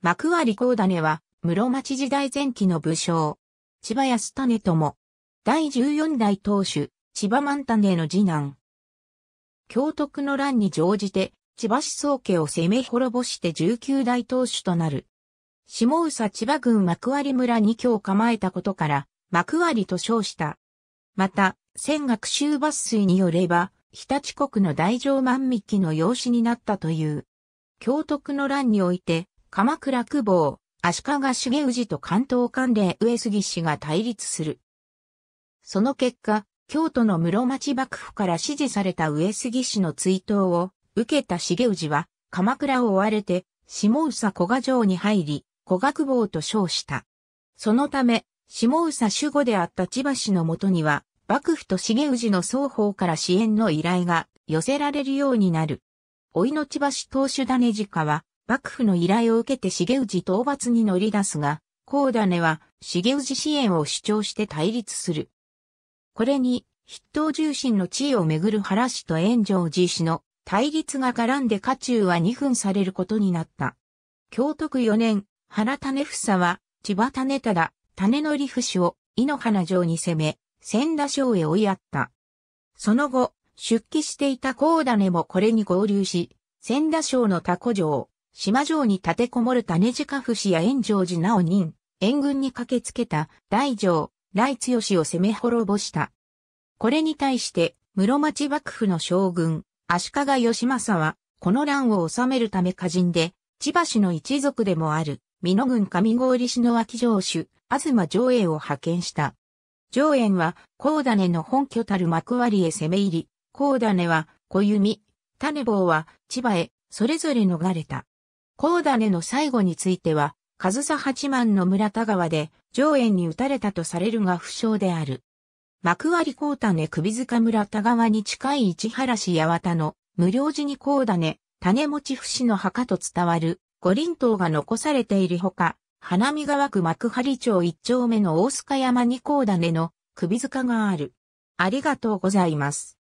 幕張高種は、室町時代前期の武将。千葉安種友。第14代当主、千葉万種の次男。京徳の乱に乗じて、千葉思想家を攻め滅ぼして19代当主となる。下宇佐千葉郡幕張村に居を構えたことから、幕張と称した。また、戦学習抜粋によれば、日立国の大乗万密記の養子になったという。京徳の乱において、鎌倉久保、足利重氏と関東関連上杉氏が対立する。その結果、京都の室町幕府から支持された上杉氏の追悼を受けた重氏は、鎌倉を追われて、下宇佐古賀城に入り、古賀久保と称した。そのため、下宇佐守護であった千葉氏のもとには、幕府と重氏の双方から支援の依頼が寄せられるようになる。老いの千葉氏当主種直は、幕府の依頼を受けて重氏討伐に乗り出すが、高種は重氏支援を主張して対立する。これに、筆頭重臣の地位をめぐる原氏と炎上寺氏の対立が絡んで家中は二分されることになった。京都区4年、原種房は、千葉種忠、種の利夫氏を、井の花城に攻め、千田省へ追いやった。その後、出家していた高種もこれに合流し、千田省のタコ城、島城に立てこもる種家不死や炎上寺直人、援軍に駆けつけた大城、雷強を攻め滅ぼした。これに対して、室町幕府の将軍、足利義政は、この乱を治めるため歌人で、千葉市の一族でもある、美濃郡上郡市の脇城主、東上縁を派遣した。上縁は、高種の本拠たる幕割へ攻め入り、高種は、小弓、種棒は、千葉へ、それぞれ逃れた。高種の最後については、上総八幡の村田川で上縁に撃たれたとされるが不詳である。幕張高種首塚村田川に近い市原市八幡の無料寺に高種、種持ち死の墓と伝わる五輪塔が残されているほか、花見川区幕張町一丁目の大須賀山に高種の首塚がある。ありがとうございます。